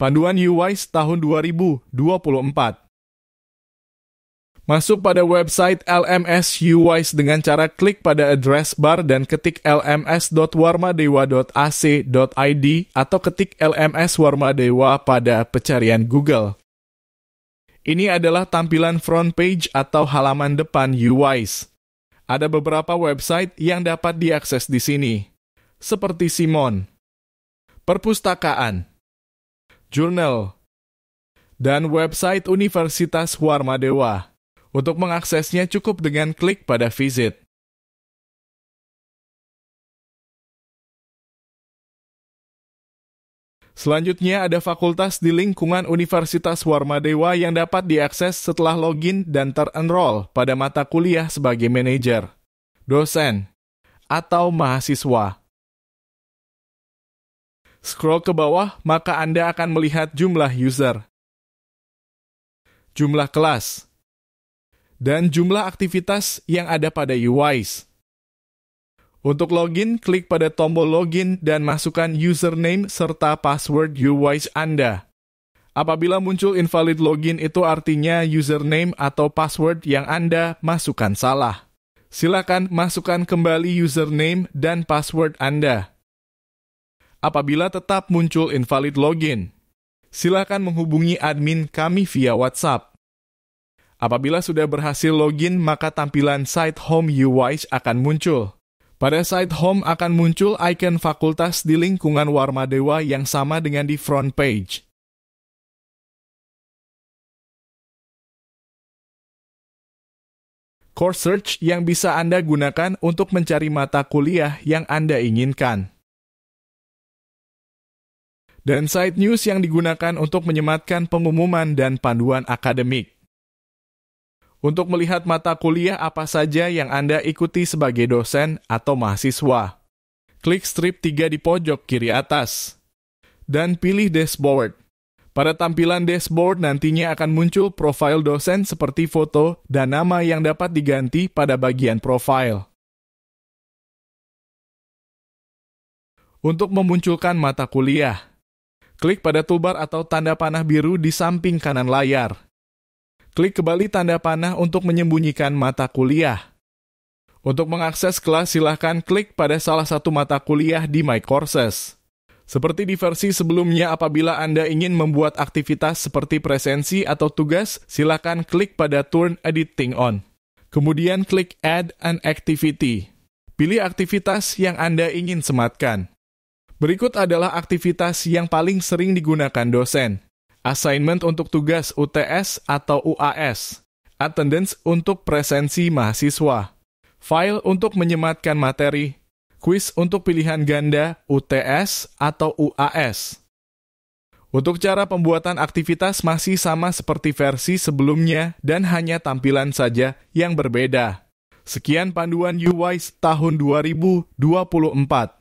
Panduan UWise tahun 2024. Masuk pada website LMS UWise dengan cara klik pada address bar dan ketik lms.warmadewa.ac.id atau ketik LMS Warmadewa pada pencarian Google. Ini adalah tampilan front page atau halaman depan UWise. Ada beberapa website yang dapat diakses di sini, seperti Simon. Perpustakaan jurnal, dan website Universitas Warmadewa. Untuk mengaksesnya cukup dengan klik pada visit. Selanjutnya ada fakultas di lingkungan Universitas Warmadewa yang dapat diakses setelah login dan terenroll pada mata kuliah sebagai manajer, dosen, atau mahasiswa. Scroll ke bawah, maka Anda akan melihat jumlah user, jumlah kelas, dan jumlah aktivitas yang ada pada UIs. Untuk login, klik pada tombol login dan masukkan username serta password UIs Anda. Apabila muncul invalid login itu artinya username atau password yang Anda masukkan salah. Silakan masukkan kembali username dan password Anda apabila tetap muncul invalid login. Silakan menghubungi admin kami via WhatsApp. Apabila sudah berhasil login, maka tampilan site home UI akan muncul. Pada site home akan muncul ikon fakultas di lingkungan Warma Dewa yang sama dengan di front page. Course Search yang bisa Anda gunakan untuk mencari mata kuliah yang Anda inginkan dan side news yang digunakan untuk menyematkan pengumuman dan panduan akademik. Untuk melihat mata kuliah apa saja yang Anda ikuti sebagai dosen atau mahasiswa, klik strip 3 di pojok kiri atas, dan pilih dashboard. Pada tampilan dashboard nantinya akan muncul profil dosen seperti foto dan nama yang dapat diganti pada bagian profil. Untuk memunculkan mata kuliah, Klik pada toolbar atau tanda panah biru di samping kanan layar. Klik kembali tanda panah untuk menyembunyikan mata kuliah. Untuk mengakses kelas, silakan klik pada salah satu mata kuliah di My Courses. Seperti di versi sebelumnya, apabila Anda ingin membuat aktivitas seperti presensi atau tugas, silakan klik pada Turn Editing On. Kemudian klik Add an Activity. Pilih aktivitas yang Anda ingin sematkan. Berikut adalah aktivitas yang paling sering digunakan dosen. Assignment untuk tugas UTS atau UAS. Attendance untuk presensi mahasiswa. File untuk menyematkan materi. quiz untuk pilihan ganda UTS atau UAS. Untuk cara pembuatan aktivitas masih sama seperti versi sebelumnya dan hanya tampilan saja yang berbeda. Sekian panduan UWISE tahun 2024.